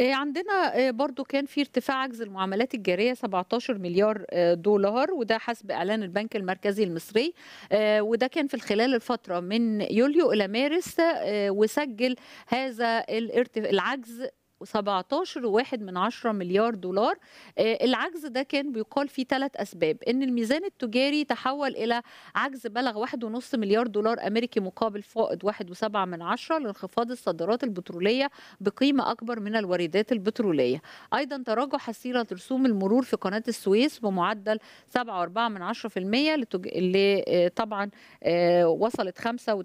آه، عندنا آه، برضو كان في ارتفاع عجز المعاملات الجارية 17 مليار آه، دولار وده حسب إعلان البنك المركزي المصري وده كان في خلال الفترة من يوليو إلى مارس وسجل هذا العجز 17.1 مليار دولار آه، العجز ده كان بيقال فيه ثلاث أسباب أن الميزان التجاري تحول إلى عجز بلغ 1.5 مليار دولار أمريكي مقابل فائض 1.7 من عشرة لانخفاض الصادرات البترولية بقيمة أكبر من الواردات البترولية أيضا تراجع حصيلة رسوم المرور في قناة السويس بمعدل 7.4 من عشرة في المية اللي آه، طبعا آه، وصلت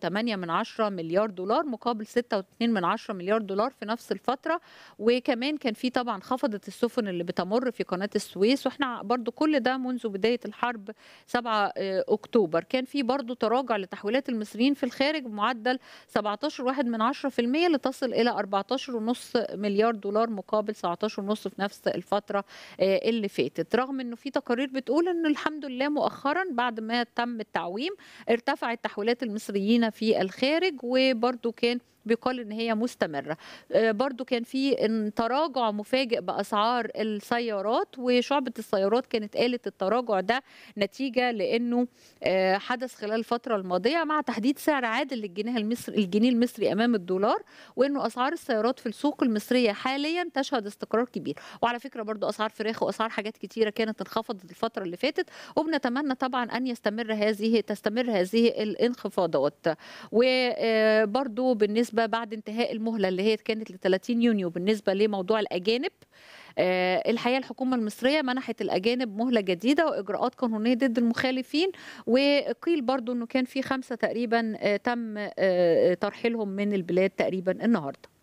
5.8 من عشرة مليار دولار مقابل 6.2 من عشرة مليار دولار في نفس الفترة وكمان كان في طبعا خفضت السفن اللي بتمر في قناه السويس واحنا برضو كل ده منذ بدايه الحرب 7 آه، اكتوبر كان في برضو تراجع لتحويلات المصريين في الخارج بمعدل 17.1% لتصل الى 14.5 مليار دولار مقابل 19.5 في نفس الفتره آه، اللي فاتت رغم انه في تقارير بتقول ان الحمد لله مؤخرا بعد ما تم التعويم ارتفعت تحويلات المصريين في الخارج وبرضو كان بيقال ان هي مستمره آه، برضو كان في تراجع مفاجئ باسعار السيارات وشعبه السيارات كانت قالت التراجع ده نتيجه لانه آه، حدث خلال الفتره الماضيه مع تحديد سعر عادل للجنيه المصري الجنيه المصري امام الدولار وانه اسعار السيارات في السوق المصريه حاليا تشهد استقرار كبير وعلى فكره برضو اسعار فراخ واسعار حاجات كتيره كانت انخفضت الفتره اللي فاتت وبنتمنى طبعا ان يستمر هذه تستمر هذه الانخفاضات وبرضو آه، بالنسبه بالنسبه بعد انتهاء المهله اللي هي كانت ل 30 يونيو بالنسبه لموضوع الاجانب آه، الحقيقه الحكومه المصريه منحت الاجانب مهله جديده واجراءات قانونيه ضد المخالفين وقيل برضو انه كان في خمسه تقريبا آه، تم آه، ترحيلهم من البلاد تقريبا النهارده